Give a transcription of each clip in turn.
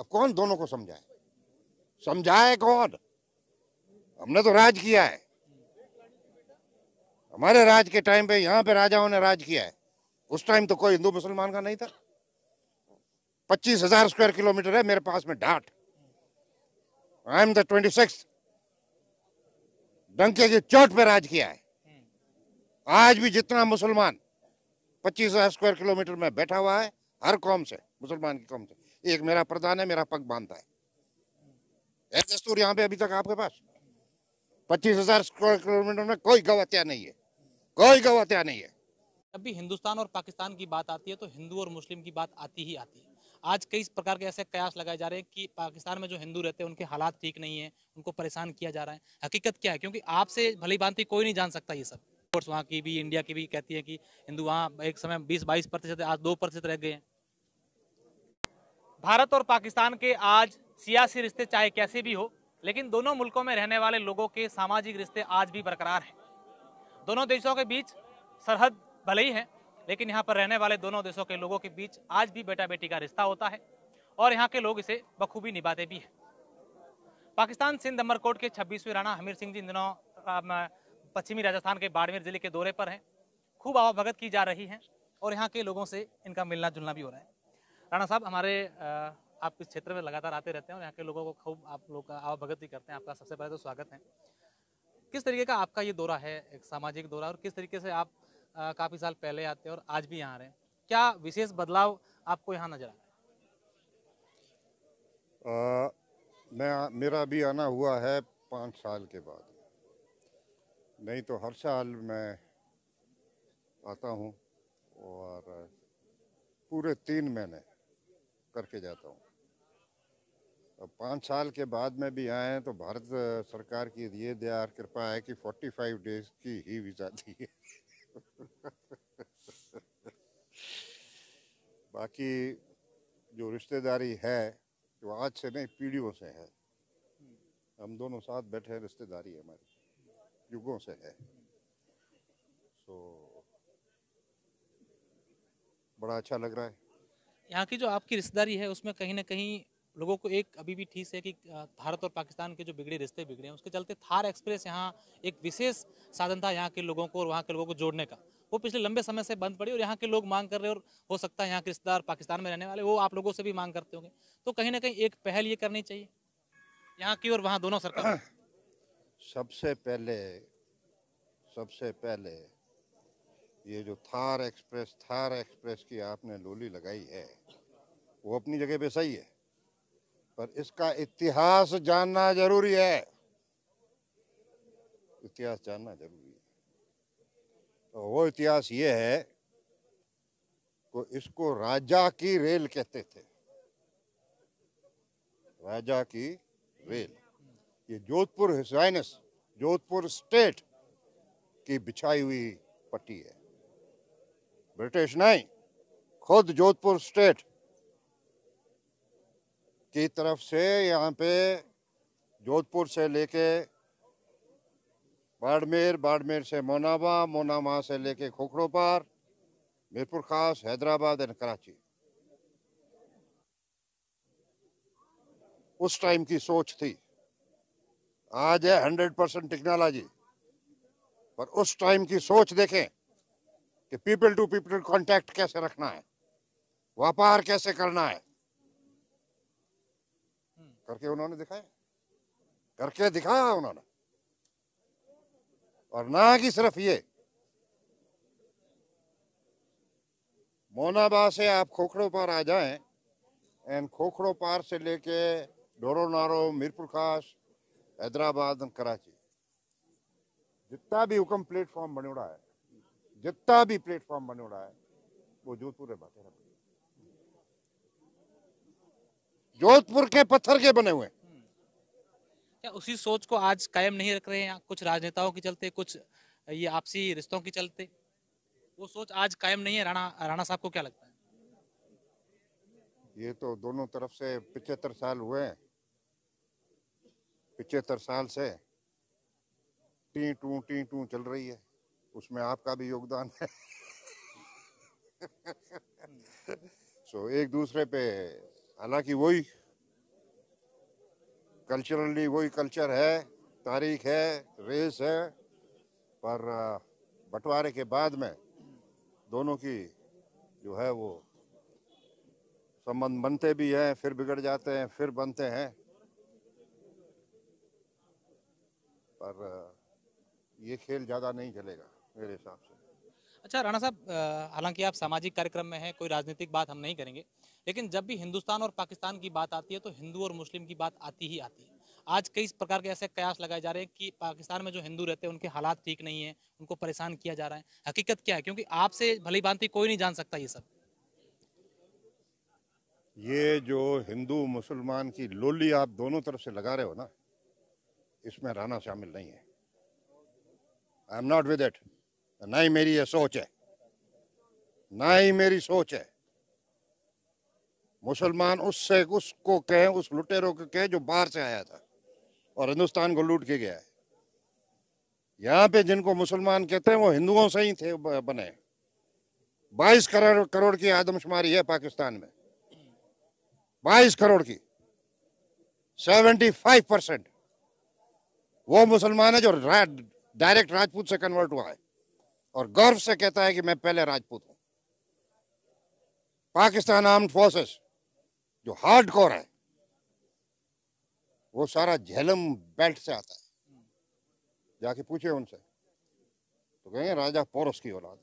अब कौन दोनों को समझाए समझाए कौन हमने तो राज किया है हमारे राज के टाइम पे यहाँ पे राजाओं ने राज किया है उस टाइम तो कोई हिंदू मुसलमान का नहीं था पच्चीस हजार स्क्वायर किलोमीटर है मेरे पास में that I am the twenty six डंके की चोट पे राज किया है आज भी जितना मुसलमान पच्चीस हजार स्क्वायर किलोमीटर में बैठा हुआ है हर कौम से मुसलमान की कौम से एक मेरा प्रधान है मेरा पग बांधता है दस्तूर यहाँ पे अभी तक आपके पास पच्चीस हजार स्क्वायर किलोमीटर में कोई गवत्या नहीं है कोई गवत्या नहीं है जब भी हिंदुस्तान और पाकिस्तान की बात आती है तो हिंदू और मुस्लिम की बात आती ही आती है आज कई प्रकार के ऐसे कयास लगाए जा रहे हैं कि पाकिस्तान में जो हिंदू रहते हैं उनके हालात ठीक नहीं है उनको परेशान किया जा रहा है हकीकत क्या है क्योंकि आपसे भली भांति कोई नहीं जान सकता ये सब वहाँ की भी इंडिया की भी कहती है कि हिंदू वहाँ एक समय बीस बाईस प्रतिशत आज दो प्रतिशत रह गए हैं भारत और पाकिस्तान के आज सियासी रिश्ते चाहे कैसे भी हो लेकिन दोनों मुल्कों में रहने वाले लोगों के सामाजिक रिश्ते आज भी बरकरार हैं दोनों देशों के बीच सरहद भले ही है लेकिन यहाँ पर रहने वाले दोनों देशों के लोगों के बीच आज भी बेटा बेटी का रिश्ता होता है और यहाँ के लोग इसे बखूबी निभाते भी हैं पाकिस्तान सिंध अमरकोट के छब्बीसवें राणा हमीर सिंह जी दिनों पश्चिमी राजस्थान के बाड़मेर जिले के दौरे पर हैं खूब आवाभगत की जा रही है और यहाँ के लोगों से इनका मिलना जुलना भी हो रहा है राणा साहब हमारे आप इस क्षेत्र में लगातार आते रहते हैं और यहाँ के लोगों को खूब आप लोग का आवभगत भी करते हैं आपका सबसे पहले तो स्वागत है किस तरीके का आपका ये दौरा है एक सामाजिक दौरा और किस तरीके से आप काफ़ी साल पहले आते हैं और आज भी यहाँ आ रहे हैं क्या विशेष बदलाव आपको यहाँ नजर आया मैं मेरा भी आना हुआ है पाँच साल के बाद नहीं तो हर साल मैं आता हूँ और पूरे तीन महीने करके जाता हूँ अब पाँच साल के बाद में भी आए हैं तो भारत सरकार की ये दयार कृपा है कि 45 डेज की ही वीज़ा दी है बाकी जो रिश्तेदारी है जो आज से नहीं पीढ़ियों से है हम दोनों साथ बैठे हैं रिश्तेदारी हमारी युगों से है सो बड़ा अच्छा लग रहा है यहाँ की जो आपकी रिश्तेदारी है उसमें कहीं ना कहीं लोगों को एक अभी भी ठीक है कि भारत और पाकिस्तान के जो बिगड़े रिश्ते बिगड़े हैं उसके चलते थार एक्सप्रेस यहाँ एक विशेष साधन था यहाँ के लोगों को और वहाँ के लोगों को जोड़ने का वो पिछले लंबे समय से बंद पड़ी और यहाँ के लोग मांग कर रहे और हो सकता है यहाँ के रिश्तेदार पाकिस्तान में रहने वाले वो आप लोगों से भी मांग करते होंगे तो कहीं ना कहीं एक पहल ये करनी चाहिए यहाँ की और वहाँ दोनों सरकार सबसे पहले सबसे पहले ये जो थार एक्सप्रेस थार एक्सप्रेस की आपने लोली लगाई है वो अपनी जगह पे सही है पर इसका इतिहास जानना जरूरी है इतिहास जानना जरूरी है तो वो इतिहास ये है को इसको राजा की रेल कहते थे राजा की रेल ये जोधपुर हिसाइनस जोधपुर स्टेट की बिछाई हुई पट्टी है ब्रिटिश नहीं खुद जोधपुर स्टेट की तरफ से यहाँ पे जोधपुर से लेके बाड़मेर बाड़मेर से मोनावा मोनामा से लेके खोखड़ोपार मीरपुर खास हैदराबाद एंड कराची उस टाइम की सोच थी आज है हंड्रेड परसेंट टेक्नोलॉजी पर उस टाइम की सोच देखें कि पीपल टू पीपल कांटेक्ट कैसे रखना है व्यापार कैसे करना है करके उन्होंने दिखाया करके दिखाया उन्होंने और ना कि सिर्फ ये मोनाबा से आप खोखड़ो पार आ जाएं एंड खोखड़ो पार से लेके डोरो नारो मीरपुर खास हैदराबाद कराची जितना भी हुक्म प्लेटफॉर्म बने है जितना भी प्लेटफॉर्म बनो रहा है वो जोधपुर है बातेरा जोधपुर के पत्थर के बने हुए क्या उसी सोच को आज कायम नहीं रख रहे हैं कुछ राजनेताओं के चलते कुछ ये आपसी रिश्तों के चलते वो सोच आज कायम नहीं है राणा राणा साहब को क्या लगता है ये तो दोनों तरफ से पिछहत्तर साल हुए पिछहत्तर साल से टी टू टी टू चल रही है उसमें आपका भी योगदान है सो so, एक दूसरे पे हालांकि वही कल्चरली वही कल्चर है तारीख है रेस है पर बंटवारे के बाद में दोनों की जो है वो संबंध बनते भी हैं फिर बिगड़ जाते हैं फिर बनते हैं पर ये खेल ज़्यादा नहीं चलेगा मेरे हिसाब से अच्छा राणा साहब हालांकि आप सामाजिक कार्यक्रम में हैं कोई राजनीतिक बात हम नहीं करेंगे लेकिन जब भी हिंदुस्तान और पाकिस्तान की बात आती है तो हिंदू और मुस्लिम की बात आती ही आती है आज कई प्रकार के ऐसे कयास लगाए जा रहे हैं कि पाकिस्तान में जो हिंदू रहते हैं उनके हालात ठीक नहीं है उनको परेशान किया जा रहा है हकीकत क्या है क्योंकि आपसे भली भांति कोई नहीं जान सकता ये सब ये जो हिंदू मुसलमान की लोली आप दोनों तरफ से लगा रहे हो ना इसमें राना शामिल नहीं है I am not with it ना ही मेरी ये सोच है ना ही मेरी सोच है मुसलमान उससे उसको कहे उस लुटेरों को कहे जो बाहर से आया था और हिंदुस्तान को लूट के गया है यहाँ पे जिनको मुसलमान कहते हैं वो हिंदुओं से ही थे बने बाईस करोड़ करोड़ की आदमशुमारी है पाकिस्तान में बाईस करोड़ की सेवेंटी फाइव परसेंट वो मुसलमान है जो डायरेक्ट राजपूत से कन्वर्ट हुआ है और गर्व से कहता है कि मैं पहले राजपूत हूं पाकिस्तान आर्म्ड फोर्सेस जो हार्ड कोर है वो सारा झेलम बेल्ट से आता है जाके पूछे उनसे तो कहेंगे राजा पोरस की औलाद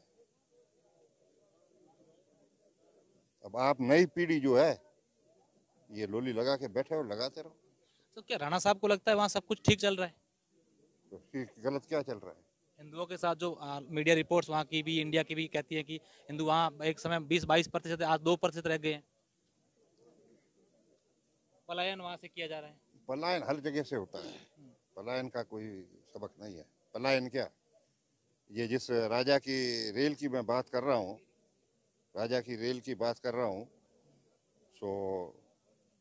अब आप नई पीढ़ी जो है ये लोली लगा के बैठे और लगाते रहो तो क्या राणा साहब को लगता है वहां सब कुछ ठीक चल रहा है तो गलत क्या चल रहा है हिंदुओं के साथ जो आ, मीडिया रिपोर्ट्स वहाँ की भी इंडिया की भी कहती है कि हिंदू वहाँ एक समय 20-22 प्रतिशत आज दो प्रतिशत रह गए हैं पलायन वहाँ से किया जा रहा है पलायन हर जगह से होता है पलायन का कोई सबक नहीं है पलायन क्या ये जिस राजा की रेल की मैं बात कर रहा हूँ राजा की रेल की बात कर रहा हूँ सो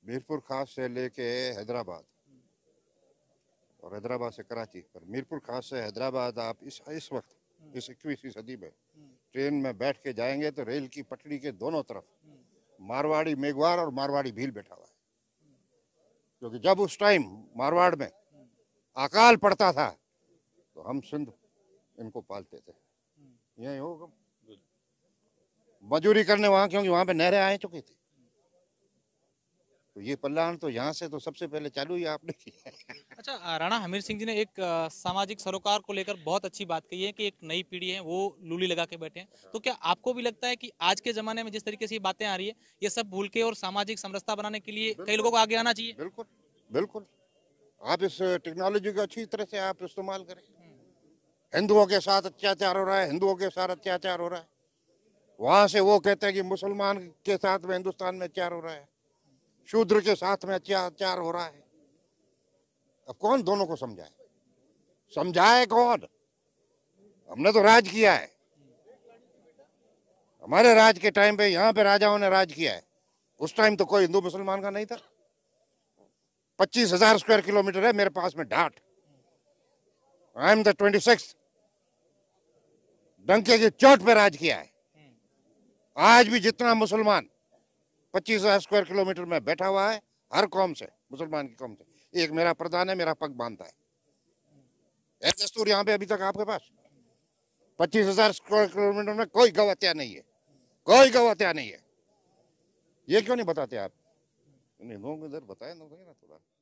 मीरपुर खास से लेके हैदराबाद और हैदराबाद से कराची पर मीरपुर खास से हैदराबाद आप इस इस वक्त हम्म। इस इक्कीसवीं सदी में हम्म। ट्रेन में बैठ के जाएंगे तो रेल की पटरी के दोनों तरफ हम्म। मारवाड़ी मेघवार और मारवाड़ी भील बैठा हुआ है क्योंकि जब उस टाइम मारवाड़ में अकाल पड़ता था तो हम सिंध इनको पालते थे यही होगा मजूरी करने वहाँ क्योंकि वहाँ पे नहरें आ चुकी थी तो ये पल्लाहन तो यहाँ से तो सबसे पहले चालू ही आपने किया अच्छा राणा हमीर सिंह जी ने एक सामाजिक सरोकार को लेकर बहुत अच्छी बात कही है कि एक नई पीढ़ी है वो लूली लगा के बैठे हैं तो क्या आपको भी लगता है कि आज के ज़माने में जिस तरीके से बातें आ रही है ये सब भूल के और सामाजिक समरसता बनाने के लिए कई लोगों को आगे आना चाहिए बिल्कुल बिल्कुल आप इस टेक्नोलॉजी को अच्छी तरह से आप इस्तेमाल करें हिंदुओं के साथ अत्याचार हो रहा है हिंदुओं के साथ अत्याचार हो रहा है वहाँ से वो कहते हैं कि मुसलमान के साथ में हिंदुस्तान में अत्याचार हो रहा है शूद्र के साथ में अत्याचार हो रहा है अब कौन दोनों को समझाए समझाए कौन हमने तो राज किया है हमारे राज के टाइम पे यहाँ पे राजाओं ने राज किया है उस टाइम तो कोई हिंदू मुसलमान का नहीं था पच्चीस हजार स्क्वायर किलोमीटर है मेरे पास में that I am the twenty six डंके की चोट पे राज किया है आज भी जितना मुसलमान पच्चीस हजार स्क्वायर किलोमीटर में बैठा हुआ है हर कौम से मुसलमान की कौम से एक मेरा प्रधान है मेरा पग बांधता है दस्तूर यहाँ पे अभी तक आपके पास पच्चीस हजार स्क्वायर किलोमीटर में कोई गवत्या नहीं है कोई गवत्या नहीं है ये क्यों नहीं बताते आप इधर बताए तो ना थोड़ा